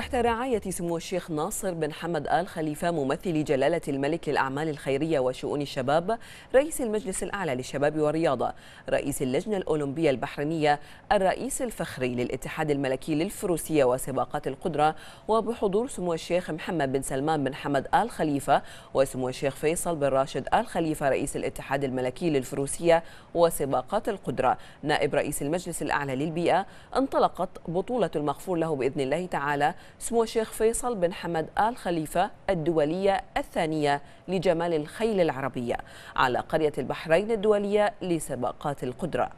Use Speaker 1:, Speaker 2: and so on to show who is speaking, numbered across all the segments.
Speaker 1: تحت رعاية سمو الشيخ ناصر بن حمد آل خليفة ممثل جلالة الملك للأعمال الخيرية وشؤون الشباب رئيس المجلس الأعلى للشباب والرياضة رئيس اللجنة الأولمبية البحرينية الرئيس الفخري للاتحاد الملكي للفروسية وسباقات القدرة وبحضور سمو الشيخ محمد بن سلمان بن حمد آل خليفة وسمو الشيخ فيصل بن راشد آل خليفة رئيس الاتحاد الملكي للفروسية وسباقات القدرة نائب رئيس المجلس الأعلى للبيئة انطلقت بطولة المغفور له بإذن الله تعالى سمو الشيخ فيصل بن حمد آل خليفة الدولية الثانية لجمال الخيل العربية على قرية البحرين الدولية لسباقات القدرة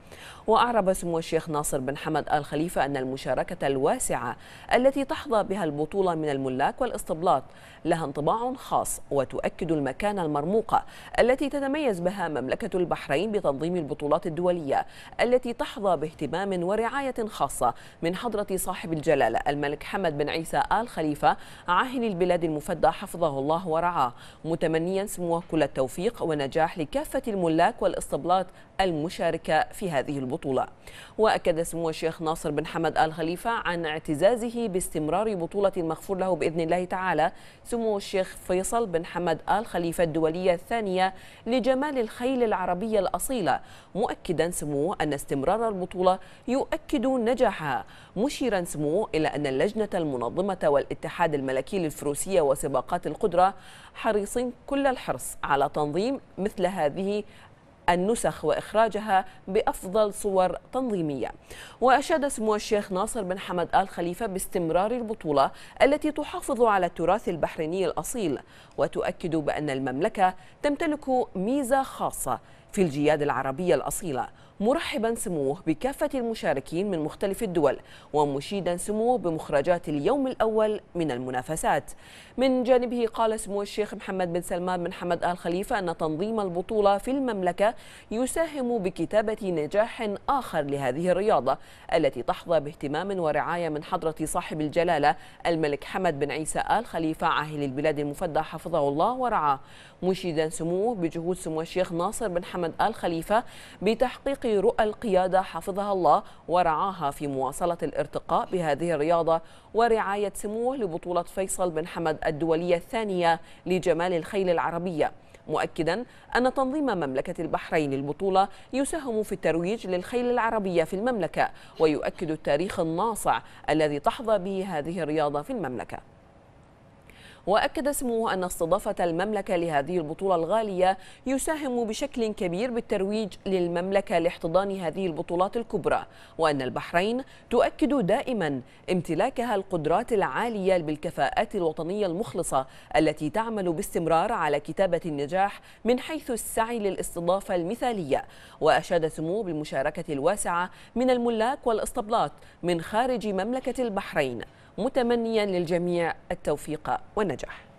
Speaker 1: وأعرب سمو الشيخ ناصر بن حمد آل خليفة أن المشاركة الواسعة التي تحظى بها البطولة من الملاك والاستبلاط لها انطباع خاص وتؤكد المكانة المرموقة التي تتميز بها مملكة البحرين بتنظيم البطولات الدولية التي تحظى باهتمام ورعاية خاصة من حضرة صاحب الجلالة الملك حمد بن عيسى آل خليفة عاهل البلاد المفدى حفظه الله ورعاه متمنيا سموه كل التوفيق ونجاح لكافة الملاك والإسطبلات المشاركة في هذه البطولة وأكد سمو الشيخ ناصر بن حمد آل خليفة عن اعتزازه باستمرار بطولة المغفور له بإذن الله تعالى سمو الشيخ فيصل بن حمد آل خليفة الدولية الثانية لجمال الخيل العربية الأصيلة مؤكدا سموه أن استمرار البطولة يؤكد نجاحها مشيرا سموه إلى أن اللجنة المنظمة المنظمة والاتحاد الملكي للفروسية وسباقات القدرة حريصين كل الحرص على تنظيم مثل هذه النسخ وإخراجها بأفضل صور تنظيمية وأشاد سمو الشيخ ناصر بن حمد آل خليفة باستمرار البطولة التي تحافظ على التراث البحريني الأصيل وتؤكد بأن المملكة تمتلك ميزة خاصة في الجياد العربية الأصيلة مرحبا سموه بكافة المشاركين من مختلف الدول ومشيدا سموه بمخرجات اليوم الأول من المنافسات من جانبه قال سمو الشيخ محمد بن سلمان بن حمد آل خليفة أن تنظيم البطولة في المملكة يساهم بكتابة نجاح آخر لهذه الرياضة التي تحظى باهتمام ورعاية من حضرة صاحب الجلالة الملك حمد بن عيسى آل خليفة عاهل البلاد المفدى حفظه الله ورعاه مشيدا سموه بجهود سمو الشيخ ناصر بن حمد آل خليفة بتحقيق رؤى القيادة حفظها الله ورعاها في مواصلة الارتقاء بهذه الرياضة ورعاية سموه لبطولة فيصل بن حمد الدولية الثانية لجمال الخيل العربية مؤكدا أن تنظيم مملكة البحرين البطولة يساهم في الترويج للخيل العربية في المملكة ويؤكد التاريخ الناصع الذي تحظى به هذه الرياضة في المملكة وأكد اسمه أن استضافة المملكة لهذه البطولة الغالية يساهم بشكل كبير بالترويج للمملكة لاحتضان هذه البطولات الكبرى وأن البحرين تؤكد دائما امتلاكها القدرات العالية بالكفاءات الوطنية المخلصة التي تعمل باستمرار على كتابة النجاح من حيث السعي للاستضافة المثالية وأشاد سمو بالمشاركة الواسعة من الملاك والاستبلاط من خارج مملكة البحرين متمنيا للجميع التوفيق والنجاح